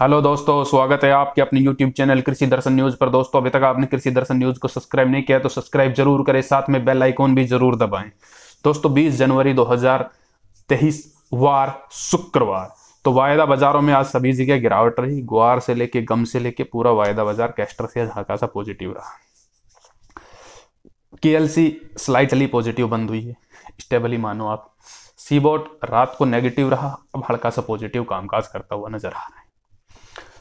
hello दोस्तों स्वागत है आपके अपने यूट्यूब चैनल कृषि दर्शन न्यूज पर दोस्तों अभी तक आपने कृषि दर्शन न्यूज को सब्सक्राइब नहीं किया तो सब्सक्राइब जरूर करें साथ में बेल आइकॉन भी जरूर दबाएं दोस्तों 20 जनवरी 2023 वार शुक्रवार तो वायदा बाजारों में आज सभी जगह गिरावट रही ग्वार से लेके गम से लेके पूरा वायदा बाजार कैस्टर से हल्का सा पॉजिटिव रहा केएलसी स्लाइटली पॉजिटिव बंद हुई है स्टेबली मानो आप सीबोट रात को नेगेटिव रहा अब हल्का सा पॉजिटिव कामकाज करता हुआ नजर आ रहा है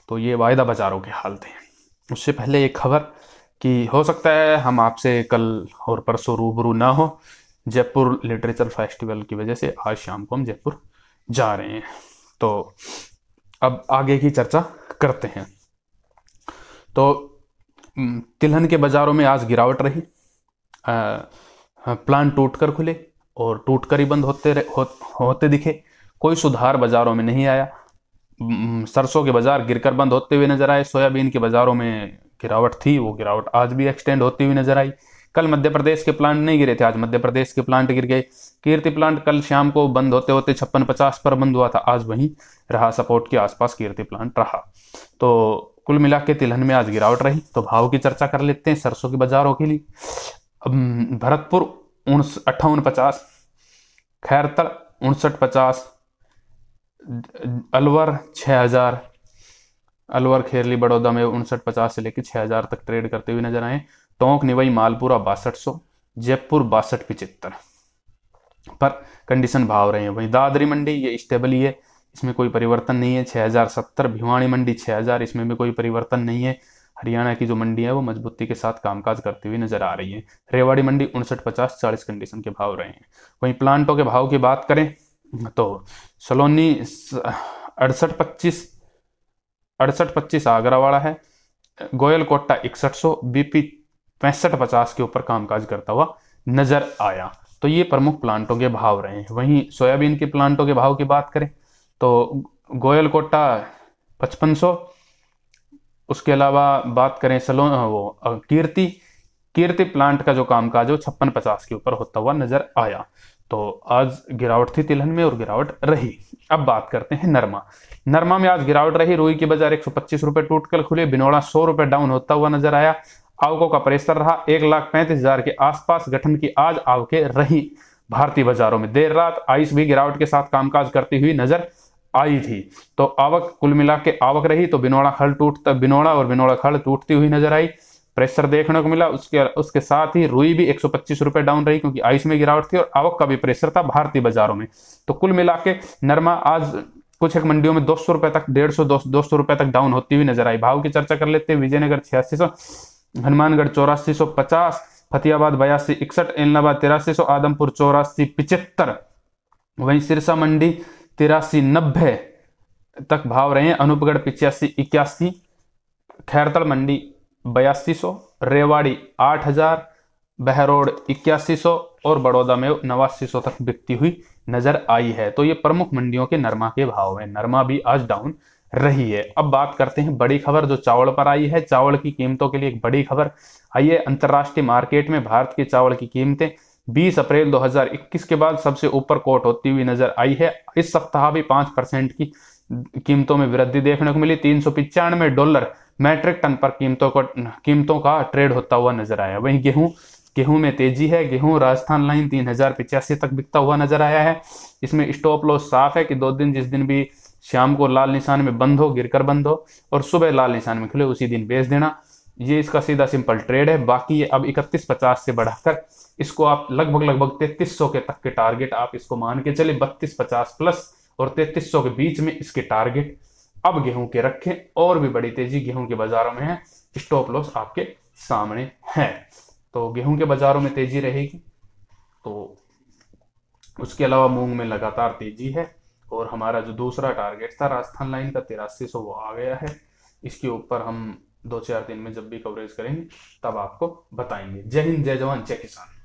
तो ये वायदा बाज़ारों के हाल थे उससे पहले एक खबर कि हो सकता है हम आपसे कल और परसों रूबरू ना हो जयपुर लिटरेचर फेस्टिवल की वजह से आज शाम को हम जयपुर जा रहे हैं तो अब आगे की चर्चा करते हैं तो तिलहन के बाज़ारों में आज गिरावट रही प्लान टूट कर खुले और टूट कर ही बंद होते हो, होते दिखे कोई सुधार बाज़ारों में नहीं आया हम्म, सरसों के बाजार गिरकर बंद होते हुए नजर आए सोयाबीन के बाजारों में गिरावट थी वो गिरावट आज भी एक्सटेंड होती हुई नजर आई कल मध्य प्रदेश के प्लांट नहीं गिरे थे आज मध्य प्रदेश के प्लांट गिर गए कीर्ति प्लांट कल शाम को बंद होते होते छप्पन पचास पर बंद हुआ था आज वहीं रहा सपोर्ट के आसपास कीर्ति प्लांट रहा तो कुल मिला के तिलहन में आज गिरावट रही तो भाव की चर्चा कर लेते हैं सरसों के बाजारों के लिए हम्म, भरतपुर उन्स अट्ठावन पचास खैरतल उनसठ पचास अलवर 6000 अलवर खेरली बड़ौदा में उनसठ पचास से लेकर 6000 तक ट्रेड करते हुए नजर आए टोंक निवई मालपुरा बासठ सौ जयपुर बासठ पिचहत्तर पर कंडीशन भाव रहे हैं वहीं दादरी मंडी ये स्टेबल ही है इसमें कोई परिवर्तन नहीं है 6070 भिवानी मंडी 6000 इसमें भी कोई परिवर्तन नहीं है हरियाणा की जो मंडी है वो मजबूती के साथ कामकाज करती हुई नजर आ रही है रेवाड़ी मंडी उनसठ पचास चालीस कंडीशन के भाव रहे हैं वहीं प्लांटों के भाव की बात करें तो सलोनी अड़सठ पच्चीस अड़सठ पच्चीस आगरा वाला है गोयल कोटा इकसठ सौ बीपी पैंसठ पचास के ऊपर कामकाज करता हुआ नजर आया तो ये प्रमुख प्लांटों के भाव रहे वहीं सोयाबीन के प्लांटों के भाव की बात करें तो गोयल कोट्टा पचपन सौ उसके अलावा बात करें सलो वो कीर्ति कीर्ति प्लांट का जो कामकाज है वो छप्पन पचास के ऊपर होता हुआ नजर आया तो आज गिरावट थी तिलहन में और गिरावट रही अब बात करते हैं नरमा नरमा में आज गिरावट रही रोई के बाजार एक सौ पच्चीस रुपए टूटकर खुले बिनौड़ा सौ रुपए डाउन होता हुआ नजर आया आवकों का प्रेसर रहा एक लाख पैंतीस हजार के आसपास गठन की आज आवके रही भारतीय बाजारों में देर रात आइस भी गिरावट के साथ कामकाज करती हुई नजर आई थी तो आवक कुल मिला के आवक रही तो बिनौड़ा खल टूटता बिनौड़ा और बिनौड़ा खल टूटती हुई नजर आई प्रेशर देखने को मिला उसके उसके साथ ही रुई भी एक रुपए डाउन रही क्योंकि आयुष में गिरावट थी और आवक का भी प्रेशर था भारतीय बाजारों में तो कुल मिला के नरमा आज कुछ एक मंडियों में दो सौ रुपए तक डेढ़ सौ दो सौ रुपए तक डाउन होती हुई नजर आई भाव की चर्चा कर लेते हैं विजयनगर छियासी सौ हनुमानगढ़ चौरासी सौ पचास फतेहाबाद बयासी इकसठ इलाहाबाद तिरासी सौ आदमपुर चौरासी पिचहत्तर वहीं सिरसा मंडी तिरासी नब्बे तक भाव रहे हैं अनूपगढ़ पिचासी इक्यासी खैरतल मंडी बयासी सौ रेवाड़ी आठ हजार बहरोड इक्यासी सौ और बड़ौदा में नवासी सौ तक बिकती हुई नजर आई है तो ये प्रमुख मंडियों के नरमा के भाव हैं नरमा भी आज डाउन रही है अब बात करते हैं बड़ी खबर जो चावल पर आई है चावल की कीमतों के लिए एक बड़ी खबर आई है अंतर्राष्ट्रीय मार्केट में भारत के चावल की कीमतें 20 अप्रैल 2021 के बाद सबसे ऊपर कोट होती हुई नजर आई है इस सप्ताह भी पांच परसेंट की कीमतों में वृद्धि देखने को मिली तीन डॉलर मैट्रिक टन पर कीमतों को कीमतों का ट्रेड होता हुआ नजर आया वहीं गेहूं गेहूं में तेजी है गेहूं राजस्थान लाइन तीन हजार पिचासी तक बिकता हुआ नजर आया है इसमें स्टॉप लॉस साफ है कि दो दिन जिस दिन भी शाम को लाल निशान में बंद हो गिरकर बंद हो और सुबह लाल निशान में खुले उसी दिन बेच देना ये इसका सीधा सिंपल ट्रेड है बाकी ये अब इकतीस पचास से बढ़ाकर इसको आप लगभग लगभग तैतीस सौ के तक के टारगेट आप इसको मान के चले बत्तीस पचास प्लस और तैतीस सौ के बीच में इसके टारगेट अब गेहूं के रखें और भी बड़ी तेजी गेहूं के बाजारों में है स्टॉप लॉस आपके सामने है तो गेहूं के बाजारों में तेजी रहेगी तो उसके अलावा मूंग में लगातार तेजी है और हमारा जो दूसरा टारगेट था राजस्थान लाइन का तिरासी सौ वो आ गया है इसके ऊपर हम दो चार दिन में जब भी कवरेज करेंगे तब आपको बताएंगे जय हिंद जय जवान जय किसान